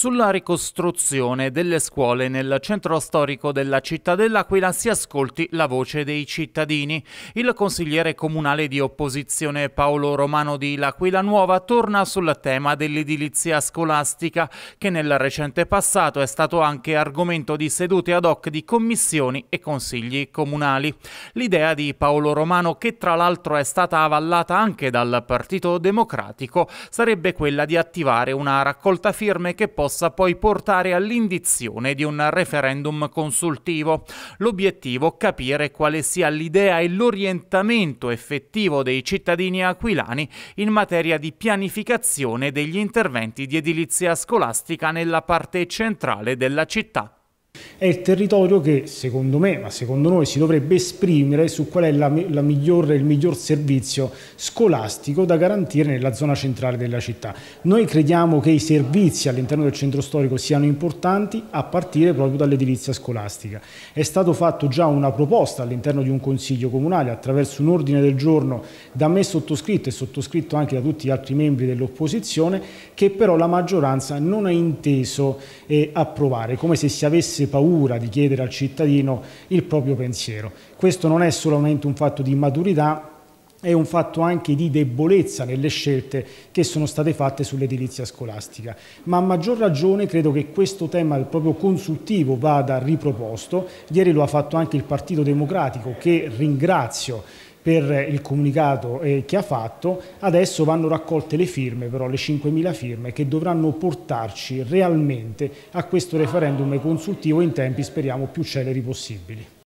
Sulla ricostruzione delle scuole nel centro storico della città dell'Aquila si ascolti la voce dei cittadini. Il consigliere comunale di opposizione Paolo Romano di L'Aquila Nuova torna sul tema dell'edilizia scolastica che nel recente passato è stato anche argomento di sedute ad hoc di commissioni e consigli comunali. L'idea di Paolo Romano, che tra l'altro è stata avallata anche dal Partito Democratico, sarebbe quella di attivare una raccolta firme che possa possa poi portare all'indizione di un referendum consultivo. L'obiettivo è capire quale sia l'idea e l'orientamento effettivo dei cittadini aquilani in materia di pianificazione degli interventi di edilizia scolastica nella parte centrale della città è il territorio che secondo me, ma secondo noi, si dovrebbe esprimere su qual è la, la migliore, il miglior servizio scolastico da garantire nella zona centrale della città. Noi crediamo che i servizi all'interno del centro storico siano importanti a partire proprio dall'edilizia scolastica. È stato fatto già una proposta all'interno di un consiglio comunale attraverso un ordine del giorno da me sottoscritto e sottoscritto anche da tutti gli altri membri dell'opposizione che però la maggioranza non ha inteso eh, approvare, come se si avesse paura paura di chiedere al cittadino il proprio pensiero. Questo non è solamente un fatto di maturità, è un fatto anche di debolezza nelle scelte che sono state fatte sull'edilizia scolastica. Ma a maggior ragione credo che questo tema del proprio consultivo vada riproposto. Ieri lo ha fatto anche il Partito Democratico, che ringrazio per il comunicato eh, che ha fatto, adesso vanno raccolte le firme, però le 5.000 firme che dovranno portarci realmente a questo referendum consultivo in tempi speriamo più celeri possibili.